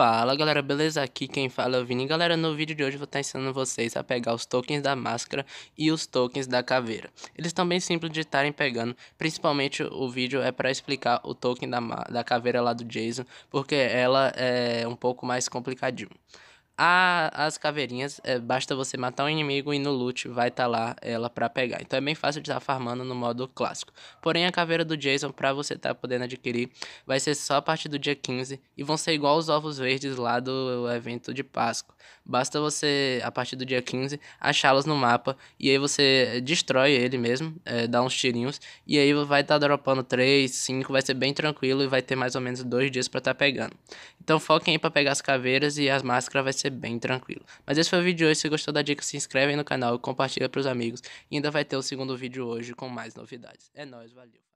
Fala galera, beleza? Aqui quem fala é o Vini. Galera, no vídeo de hoje eu vou estar ensinando vocês a pegar os tokens da máscara e os tokens da caveira. Eles estão bem simples de estarem pegando, principalmente o vídeo é para explicar o token da, da caveira lá do Jason, porque ela é um pouco mais complicadinho. A, as caveirinhas, é, basta você matar um inimigo e no loot vai estar tá lá ela para pegar. Então é bem fácil de estar tá farmando no modo clássico. Porém, a caveira do Jason, para você estar tá podendo adquirir, vai ser só a partir do dia 15 e vão ser igual os ovos verdes lá do evento de Páscoa. Basta você, a partir do dia 15, achá-los no mapa e aí você destrói ele mesmo, é, dá uns tirinhos e aí vai estar tá dropando 3, 5, vai ser bem tranquilo e vai ter mais ou menos dois dias para estar tá pegando. Então foquem aí para pegar as caveiras e as máscaras vai ser ser bem tranquilo. Mas esse foi o vídeo de hoje. Se gostou da dica, se inscreve aí no canal e compartilha pros amigos. E ainda vai ter o segundo vídeo hoje com mais novidades. É nóis, valeu.